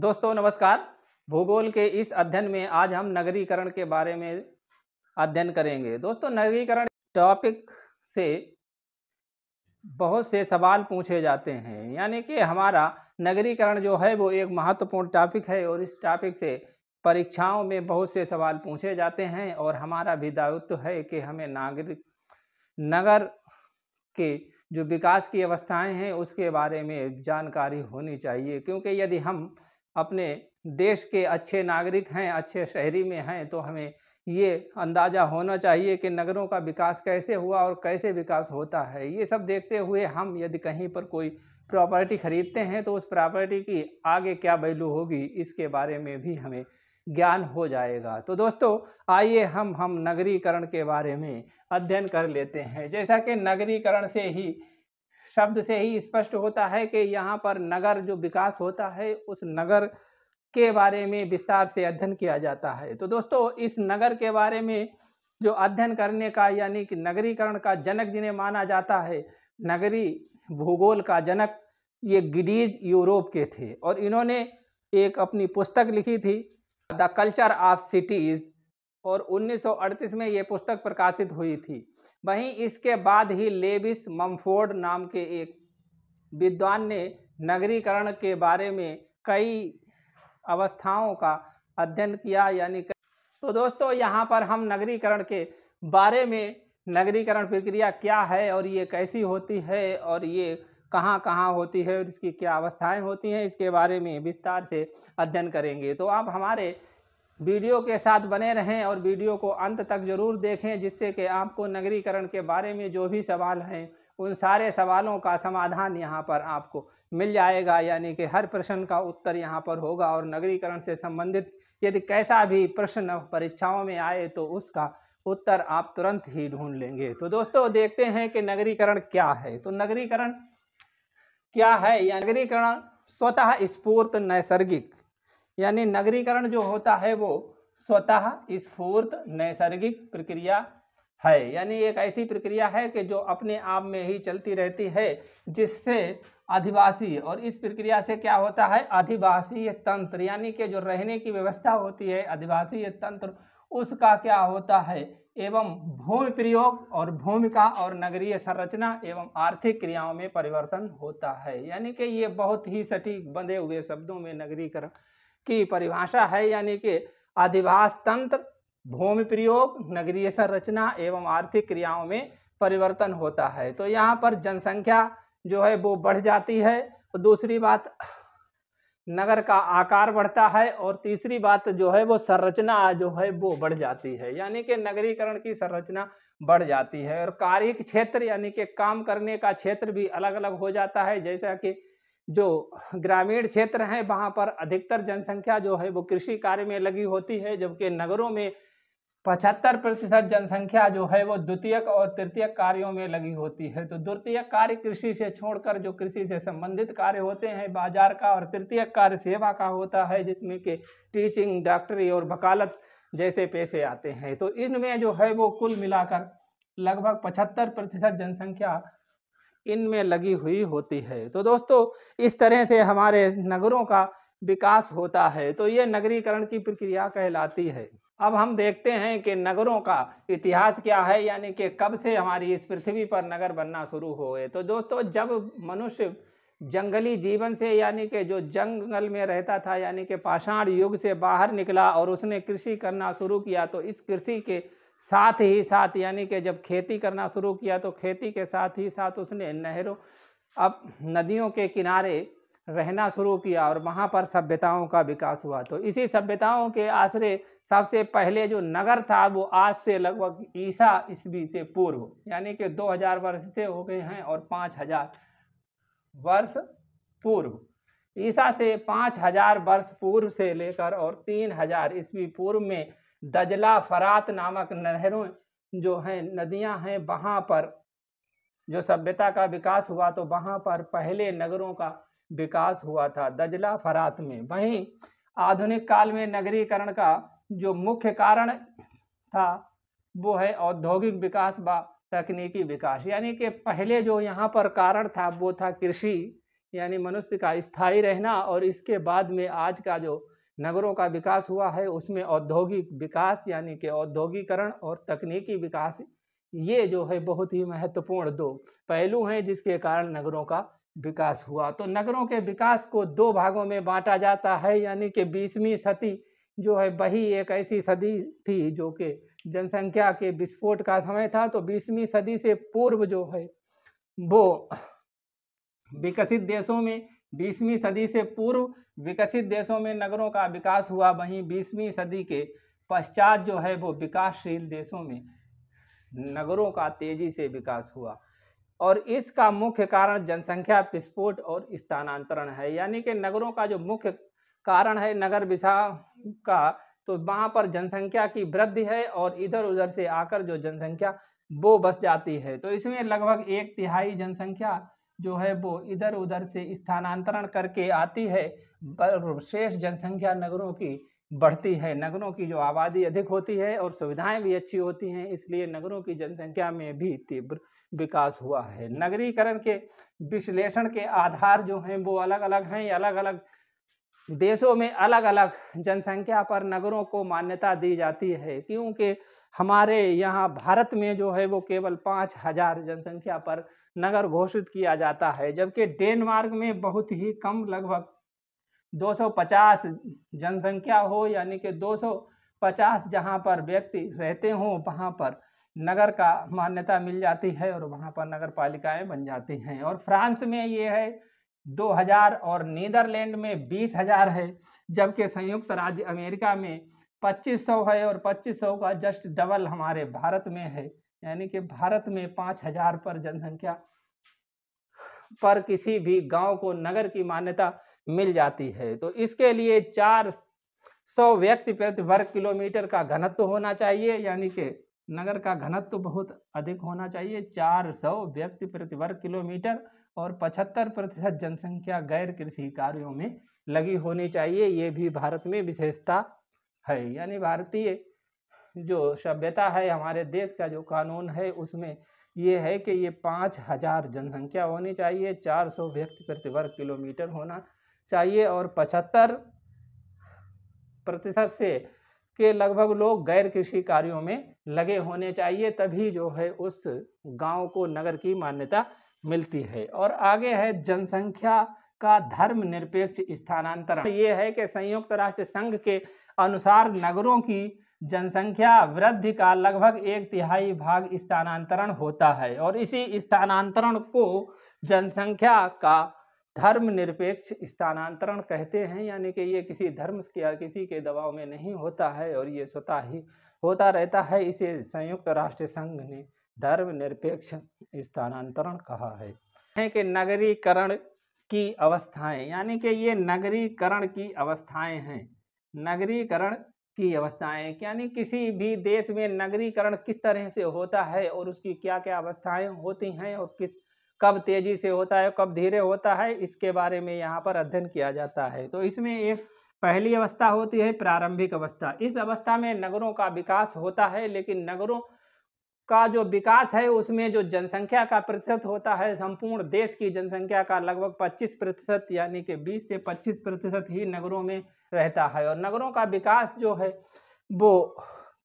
दोस्तों नमस्कार भूगोल के इस अध्ययन में आज हम नगरीकरण के बारे में अध्ययन करेंगे दोस्तों नगरीकरण टॉपिक से बहुत से सवाल पूछे जाते हैं यानी कि हमारा नगरीकरण जो है वो एक महत्वपूर्ण टॉपिक है और इस टॉपिक से परीक्षाओं में बहुत से सवाल पूछे जाते हैं और हमारा भी दायित्व है कि हमें नागरिक नगर के जो विकास की अवस्थाएं हैं उसके बारे में जानकारी होनी चाहिए क्योंकि यदि हम अपने देश के अच्छे नागरिक हैं अच्छे शहरी में हैं तो हमें ये अंदाज़ा होना चाहिए कि नगरों का विकास कैसे हुआ और कैसे विकास होता है ये सब देखते हुए हम यदि कहीं पर कोई प्रॉपर्टी खरीदते हैं तो उस प्रॉपर्टी की आगे क्या वैल्यू होगी इसके बारे में भी हमें ज्ञान हो जाएगा तो दोस्तों आइए हम हम नगरीकरण के बारे में अध्ययन कर लेते हैं जैसा कि नगरीकरण से ही शब्द से ही स्पष्ट होता है कि यहाँ पर नगर जो विकास होता है उस नगर के बारे में विस्तार से अध्ययन किया जाता है तो दोस्तों इस नगर के बारे में जो अध्ययन करने का यानी कि नगरीकरण का जनक जिन्हें माना जाता है नगरी भूगोल का जनक ये गिडीज यूरोप के थे और इन्होंने एक अपनी पुस्तक लिखी थी द कल्चर ऑफ सिटीज़ और 1938 में ये पुस्तक प्रकाशित हुई थी वहीं इसके बाद ही लेविस मम्फोर्ड नाम के एक विद्वान ने नगरीकरण के बारे में कई अवस्थाओं का अध्ययन किया यानी कर... तो दोस्तों यहाँ पर हम नगरीकरण के बारे में नगरीकरण प्रक्रिया क्या है और ये कैसी होती है और ये कहाँ कहाँ होती है और इसकी क्या अवस्थाएं होती हैं इसके बारे में विस्तार से अध्ययन करेंगे तो आप हमारे वीडियो के साथ बने रहें और वीडियो को अंत तक ज़रूर देखें जिससे कि आपको नगरीकरण के बारे में जो भी सवाल हैं उन सारे सवालों का समाधान यहाँ पर आपको मिल जाएगा यानी कि हर प्रश्न का उत्तर यहाँ पर होगा और नगरीकरण से संबंधित यदि कैसा भी प्रश्न परीक्षाओं में आए तो उसका उत्तर आप तुरंत ही ढूंढ लेंगे तो दोस्तों देखते हैं कि नगरीकरण क्या है तो नगरीकरण क्या है या नगरीकरण स्वतः स्फूर्त नैसर्गिक यानी नगरीकरण जो होता है वो स्वतः स्फूर्त नैसर्गिक प्रक्रिया है यानी एक ऐसी प्रक्रिया है कि जो अपने आप में ही चलती रहती है जिससे आदिवासी और इस प्रक्रिया से क्या होता है आदिवासीय तंत्र यानी कि जो रहने की व्यवस्था होती है आदिवासीय तंत्र उसका क्या होता है एवं भूमि प्रयोग और भूमिका और नगरीय संरचना एवं आर्थिक क्रियाओं में परिवर्तन होता है यानी कि ये बहुत ही सटीक बंधे हुए शब्दों में नगरीकरण की परिभाषा है यानी कि अधिभाष तंत्र भूमि प्रयोग नगरीय संरचना एवं आर्थिक क्रियाओं में परिवर्तन होता है तो यहाँ पर जनसंख्या जो है वो बढ़ जाती है और दूसरी बात नगर का आकार बढ़ता है और तीसरी बात जो है वो संरचना जो है वो बढ़ जाती है यानी कि नगरीकरण की संरचना बढ़ जाती है और कार्य क्षेत्र यानी कि काम करने का क्षेत्र भी अलग अलग हो जाता है जैसा कि जो ग्रामीण क्षेत्र हैं वहाँ पर अधिकतर जनसंख्या जो है वो कृषि कार्य में लगी होती है जबकि नगरों में पचहत्तर प्रतिशत जनसंख्या जो है वो द्वितीयक और तृतीयक कार्यों में लगी होती है तो द्वितीयक कार्य कृषि से छोड़कर जो कृषि से संबंधित कार्य होते हैं बाजार का और तृतीयक कार्य सेवा का होता है जिसमें कि टीचिंग डॉक्टरी और वकालत जैसे पैसे आते हैं तो इनमें जो है वो कुल मिलाकर लगभग पचहत्तर प्रतिशत जनसंख्या इनमें लगी हुई होती है तो दोस्तों इस तरह से हमारे नगरों का विकास होता है तो ये नगरीकरण की प्रक्रिया कहलाती है अब हम देखते हैं कि नगरों का इतिहास क्या है यानी कि कब से हमारी इस पृथ्वी पर नगर बनना शुरू हो गए तो दोस्तों जब मनुष्य जंगली जीवन से यानी कि जो जंगल में रहता था यानी कि पाषाण युग से बाहर निकला और उसने कृषि करना शुरू किया तो इस कृषि के साथ ही साथ यानी कि जब खेती करना शुरू किया तो खेती के साथ ही साथ उसने नहरों अब नदियों के किनारे रहना शुरू किया और वहाँ पर सभ्यताओं का विकास हुआ तो इसी सभ्यताओं के आश्रय सबसे पहले जो नगर था वो आज से लगभग ईसा ईस्वी से पूर्व यानी कि 2000 वर्ष से हो गए हैं और 5000 वर्ष पूर्व ईसा से 5000 वर्ष पूर्व से लेकर और 3000 ईस्वी पूर्व में दजला फरात नामक नहरों जो हैं नदियां हैं वहां पर जो सभ्यता का विकास हुआ तो वहाँ पर पहले नगरों का विकास हुआ था दजला फरात में वहीं आधुनिक काल में नगरीकरण का जो मुख्य कारण था वो है औद्योगिक विकास व तकनीकी विकास यानी कि पहले जो यहाँ पर कारण था वो था कृषि यानी मनुष्य का स्थायी रहना और इसके बाद में आज का जो नगरों का विकास हुआ है उसमें औद्योगिक विकास यानी कि औद्योगिकरण और तकनीकी विकास ये जो है बहुत ही महत्वपूर्ण दो पहलू हैं जिसके कारण नगरों का विकास हुआ तो नगरों के विकास को दो भागों में बांटा जाता है यानी कि बीसवीं सदी जो है वही एक ऐसी सदी थी जो कि जनसंख्या के विस्फोट का समय था तो बीसवीं सदी से पूर्व जो है वो विकसित देशों में बीसवीं सदी से पूर्व विकसित देशों में नगरों का विकास हुआ वहीं बीसवीं सदी के पश्चात जो है वो विकासशील देशों में नगरों का तेजी से विकास हुआ और इसका मुख्य कारण जनसंख्या विस्फोट और स्थानांतरण है यानी कि नगरों का जो मुख्य कारण है नगर विशा का तो वहाँ पर जनसंख्या की वृद्धि है और इधर उधर से आकर जो जनसंख्या वो बस जाती है तो इसमें लगभग एक तिहाई जनसंख्या जो है वो इधर उधर से स्थानांतरण करके आती है शेष जनसंख्या नगरों की बढ़ती है नगरों की जो आबादी अधिक होती है और सुविधाएं भी अच्छी होती हैं इसलिए नगरों की जनसंख्या में भी तीव्र विकास हुआ है नगरीकरण के विश्लेषण के आधार जो हैं वो अलग अलग हैं अलग अलग देशों में अलग अलग जनसंख्या पर नगरों को मान्यता दी जाती है क्योंकि हमारे यहाँ भारत में जो है वो केवल पाँच हजार जनसंख्या पर नगर घोषित किया जाता है जबकि डेनमार्क में बहुत ही कम लगभग 250 जनसंख्या हो यानी कि 250 जहां पर व्यक्ति रहते हों वहां पर नगर का मान्यता मिल जाती है और वहां पर नगर पालिकाएँ बन जाती हैं और फ्रांस में ये है 2000 और नीदरलैंड में 20000 है जबकि संयुक्त राज्य अमेरिका में 2500 है और 2500 का जस्ट डबल हमारे भारत में है यानी कि भारत में पाँच हजार पर जनसंख्या पर किसी भी गांव को नगर की मान्यता मिल जाती है तो इसके लिए चार सौ व्यक्ति प्रति वर्ग किलोमीटर का घनत्व होना चाहिए यानी कि नगर का घनत्व तो बहुत अधिक होना चाहिए चार सौ व्यक्ति प्रति वर्ग किलोमीटर और पचहत्तर प्रतिशत जनसंख्या गैर कृषि कार्यों में लगी होनी चाहिए ये भी भारत में विशेषता है यानी भारतीय जो सभ्यता है हमारे देश का जो कानून है उसमें ये है कि ये पाँच हज़ार जनसंख्या होनी चाहिए चार सौ व्यक्ति प्रति वर्ग किलोमीटर होना चाहिए और पचहत्तर प्रतिशत से के लगभग लोग गैर कृषि कार्यों में लगे होने चाहिए तभी जो है उस गांव को नगर की मान्यता मिलती है और आगे है जनसंख्या का निरपेक्ष स्थानांतरण तो ये है कि संयुक्त राष्ट्र संघ के अनुसार नगरों की जनसंख्या वृद्धि का लगभग एक तिहाई भाग स्थानांतरण होता है और इसी स्थानांतरण को जनसंख्या का निरपेक्ष स्थानांतरण कहते हैं यानी कि ये किसी धर्म के किसी के दबाव में नहीं होता है और ये स्वतः ही होता रहता है इसे संयुक्त राष्ट्र संघ ने धर्म निरपेक्ष स्थानांतरण कहा है कि नगरीकरण की अवस्थाएं यानी कि ये नगरीकरण की अवस्थाएं हैं नगरीकरण की अवस्थाएं यानी किसी भी देश में नगरीकरण किस तरह से होता है और उसकी क्या क्या अवस्थाएं होती हैं और किस कब तेजी से होता है कब धीरे होता है इसके बारे में यहाँ पर अध्ययन किया जाता है तो इसमें एक पहली अवस्था होती है प्रारंभिक अवस्था इस अवस्था में नगरों का विकास होता है लेकिन नगरों का जो विकास है उसमें जो जनसंख्या का प्रतिशत होता है संपूर्ण देश की जनसंख्या का लगभग 25 प्रतिशत यानी कि 20 से 25 प्रतिशत ही नगरों में रहता है और नगरों का विकास जो है वो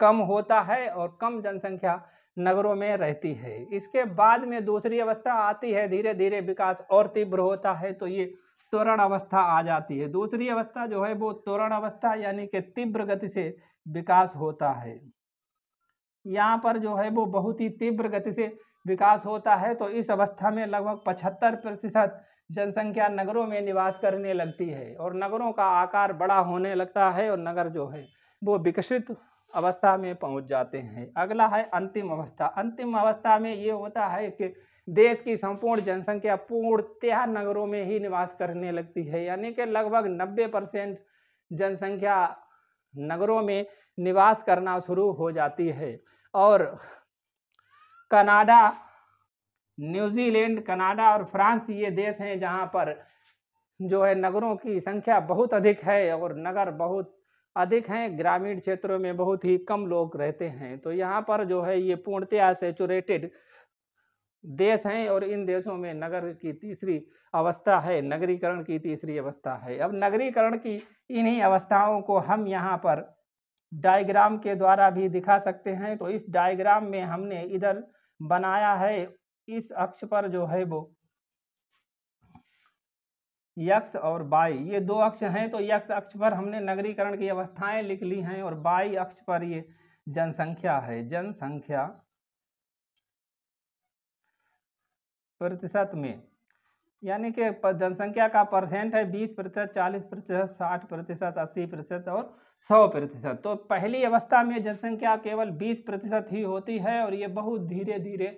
कम होता है और कम जनसंख्या नगरों में रहती है इसके बाद में दूसरी अवस्था आती है धीरे धीरे विकास और तीव्र होता है तो ये त्वरण अवस्था आ जाती है दूसरी अवस्था जो है वो त्वरण अवस्था यानी कि तीव्र गति से विकास होता है यहाँ पर जो है वो बहुत ही तीव्र गति से विकास होता है तो इस अवस्था में लगभग पचहत्तर प्रतिशत जनसंख्या नगरों में निवास करने लगती है और नगरों का आकार बड़ा होने लगता है और नगर जो है वो विकसित अवस्था में पहुंच जाते हैं अगला है अंतिम अवस्था अंतिम अवस्था में ये होता है कि देश की संपूर्ण जनसंख्या पूर्णतया नगरों में ही निवास करने लगती है यानी कि लगभग 90 परसेंट जनसंख्या नगरों में निवास करना शुरू हो जाती है और कनाडा न्यूजीलैंड कनाडा और फ्रांस ये देश हैं जहाँ पर जो है नगरों की संख्या बहुत अधिक है और नगर बहुत अधिक हैं ग्रामीण क्षेत्रों में बहुत ही कम लोग रहते हैं तो यहाँ पर जो है ये पूर्णतया सेचुरेटेड देश हैं और इन देशों में नगर की तीसरी अवस्था है नगरीकरण की तीसरी अवस्था है अब नगरीकरण की इन्हीं अवस्थाओं को हम यहाँ पर डायग्राम के द्वारा भी दिखा सकते हैं तो इस डायग्राम में हमने इधर बनाया है इस अक्ष पर जो है वो यक्ष और बाई ये दो अक्ष हैं तो यक्ष अक्ष पर हमने नगरीकरण की अवस्थाएं लिख ली हैं और बाई अक्ष पर ये जनसंख्या है जनसंख्या प्रतिशत में यानी कि जनसंख्या का परसेंट है बीस प्रतिशत चालीस प्रतिशत साठ प्रतिशत अस्सी प्रतिशत और सौ प्रतिशत तो पहली अवस्था में जनसंख्या केवल बीस प्रतिशत ही होती है और ये बहुत धीरे धीरे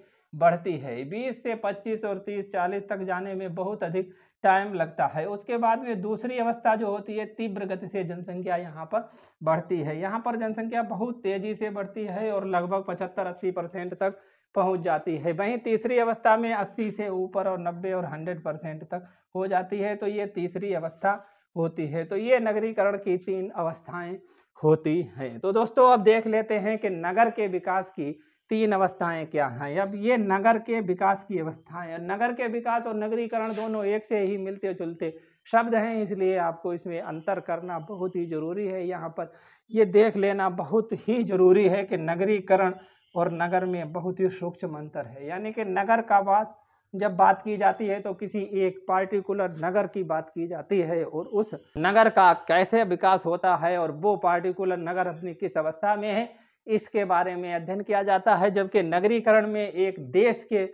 बढ़ती है बीस से पच्चीस और तीस चालीस तक जाने में बहुत अधिक टाइम लगता है उसके बाद में दूसरी अवस्था जो होती है तीव्र गति से जनसंख्या यहाँ पर बढ़ती है यहाँ पर जनसंख्या बहुत तेजी से बढ़ती है और लगभग पचहत्तर अस्सी परसेंट तक पहुँच जाती है वहीं तीसरी अवस्था में अस्सी से ऊपर और नब्बे और हंड्रेड परसेंट तक हो जाती है तो ये तीसरी अवस्था होती है तो ये नगरीकरण की तीन अवस्थाएं होती हैं तो दोस्तों अब देख लेते हैं कि नगर के विकास की तीन अवस्थाएं क्या हैं अब ये नगर के विकास की अवस्थाएं नगर के विकास और नगरीकरण दोनों एक से ही मिलते जुलते शब्द हैं इसलिए आपको इसमें अंतर करना बहुत ही जरूरी है यहाँ पर ये देख लेना बहुत ही जरूरी है कि नगरीकरण और नगर में बहुत ही सूक्ष्म अंतर है यानी कि नगर का बात जब बात की जाती है तो किसी एक पार्टिकुलर नगर की बात की जाती है और उस नगर का कैसे विकास होता है और वो पार्टिकुलर नगर अपनी किस अवस्था में है इसके बारे में अध्ययन किया जाता है जबकि नगरीकरण में एक देश के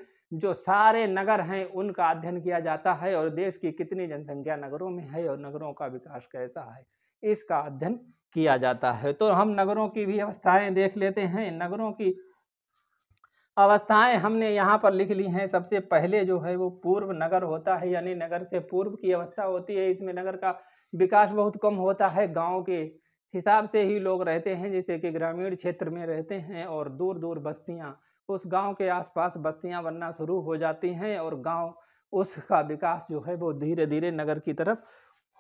जो सारे नगर हैं उनका अध्ययन किया जाता है और देश की कितनी जनसंख्या नगरों में है और नगरों का विकास कैसा है इसका अध्ययन किया जाता है तो हम नगरों की भी अवस्थाएं देख लेते हैं नगरों की अवस्थाएं हमने यहाँ पर लिख ली हैं सबसे पहले जो है वो पूर्व नगर होता है यानी नगर से पूर्व की अवस्था होती है इसमें नगर का विकास बहुत कम होता है गांव के हिसाब से ही लोग रहते हैं जैसे कि ग्रामीण क्षेत्र में रहते हैं और दूर दूर बस्तियाँ उस गांव के आसपास बस्तियाँ बनना शुरू हो जाती हैं और गाँव उसका विकास जो है वो धीरे धीरे नगर की तरफ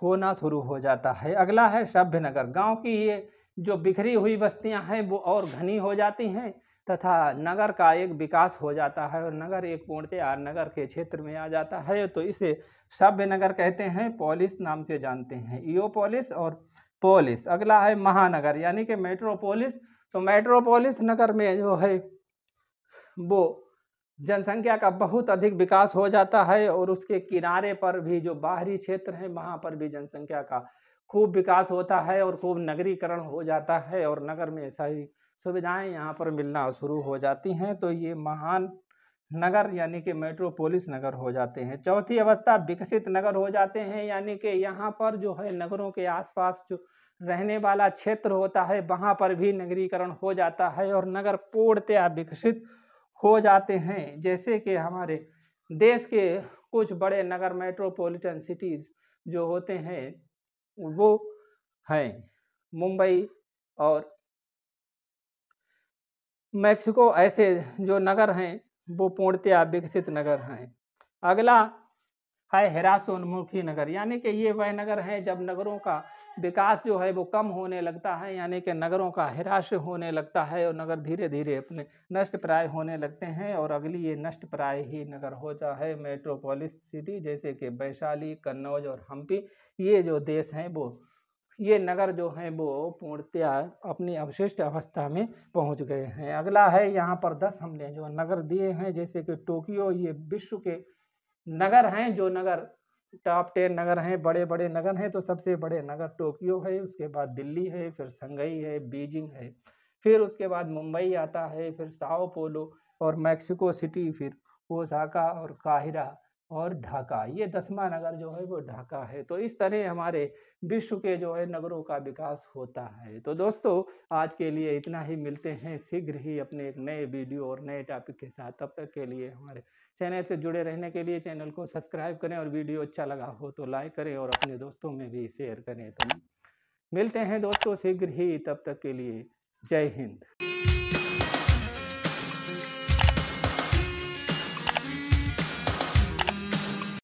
होना शुरू हो जाता है अगला है सभ्य नगर गाँव की ये जो बिखरी हुई बस्तियाँ हैं वो और घनी हो जाती हैं तथा नगर का एक विकास हो जाता है और नगर एक पूर्णतः आर नगर के क्षेत्र में आ जाता है तो इसे सभ्य नगर कहते हैं पॉलिस नाम से जानते हैं ईओपोलिस और पोलिस अगला है महानगर यानी कि मेट्रोपोलिस तो मेट्रोपोलिस नगर में जो है वो जनसंख्या का बहुत अधिक विकास हो जाता है और उसके किनारे पर भी जो बाहरी क्षेत्र है वहाँ पर भी जनसंख्या का खूब विकास होता है और खूब नगरीकरण हो जाता है और नगर में ऐसा ही सुविधाएं यहाँ पर मिलना शुरू हो जाती हैं तो ये महान नगर यानी कि मेट्रोपोलिस नगर हो जाते हैं चौथी अवस्था विकसित नगर हो जाते हैं यानी कि यहाँ पर जो है नगरों के आसपास जो रहने वाला क्षेत्र होता है वहाँ पर भी नगरीकरण हो जाता है और नगर पूर्णतया विकसित हो जाते हैं जैसे कि हमारे देश के कुछ बड़े नगर मेट्रोपोलिटन सिटीज़ जो होते हैं वो हैं मुंबई और मैक्सिको ऐसे जो नगर हैं वो पूर्णतया विकसित नगर हैं अगला है हिरासोन्मुखी नगर यानी कि ये वह नगर हैं जब नगरों का विकास जो है वो कम होने लगता है यानी कि नगरों का हिरास होने लगता है और नगर धीरे धीरे अपने नष्ट प्राय होने लगते हैं और अगली ये नष्ट प्राय ही नगर हो है मेट्रोपोलिस सिटी जैसे कि वैशाली कन्नौज और हम्पी ये जो देश हैं वो ये नगर जो है वो पूर्णतया अपनी अवशिष्ट अवस्था में पहुंच गए हैं अगला है यहाँ पर दस हमने जो नगर दिए हैं जैसे कि टोक्यो ये विश्व के नगर हैं जो नगर टॉप टेन नगर हैं बड़े बड़े नगर हैं तो सबसे बड़े नगर टोक्यो है उसके बाद दिल्ली है फिर संगई है बीजिंग है फिर उसके बाद मुंबई आता है फिर साओ पोलो और मैक्सिको सिटी फिर ओसाका और काहिरा और ढाका ये दसवा नगर जो है वो ढाका है तो इस तरह हमारे विश्व के जो है नगरों का विकास होता है तो दोस्तों आज के लिए इतना ही मिलते हैं शीघ्र ही अपने एक नए वीडियो और नए टॉपिक के साथ तब तक के लिए हमारे चैनल से जुड़े रहने के लिए चैनल को सब्सक्राइब करें और वीडियो अच्छा लगा हो तो लाइक करें और अपने दोस्तों में भी शेयर करें तो मिलते हैं दोस्तों शीघ्र ही तब तक के लिए जय हिंद